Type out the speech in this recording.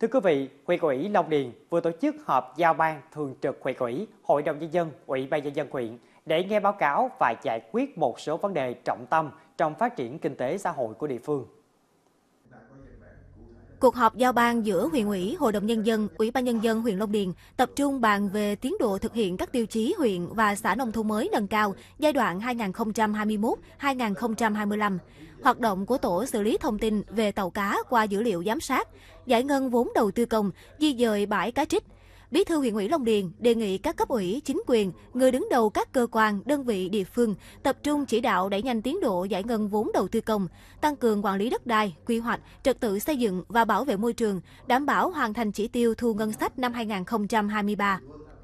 Thưa quý vị, huyện ủy Long Điền vừa tổ chức họp giao ban thường trực huyện ủy, hội đồng nhân dân, ủy ban nhân dân huyện để nghe báo cáo và giải quyết một số vấn đề trọng tâm trong phát triển kinh tế xã hội của địa phương. Cuộc họp giao ban giữa huyện ủy, hội đồng nhân dân, ủy ban nhân dân huyện Long Điền tập trung bàn về tiến độ thực hiện các tiêu chí huyện và xã nông thôn mới nâng cao giai đoạn 2021-2025, hoạt động của tổ xử lý thông tin về tàu cá qua dữ liệu giám sát, giải ngân vốn đầu tư công, di dời bãi cá trích, Bí thư huyện ủy Long Điền đề nghị các cấp ủy, chính quyền, người đứng đầu các cơ quan, đơn vị địa phương tập trung chỉ đạo đẩy nhanh tiến độ giải ngân vốn đầu tư công, tăng cường quản lý đất đai, quy hoạch, trật tự xây dựng và bảo vệ môi trường, đảm bảo hoàn thành chỉ tiêu thu ngân sách năm 2023.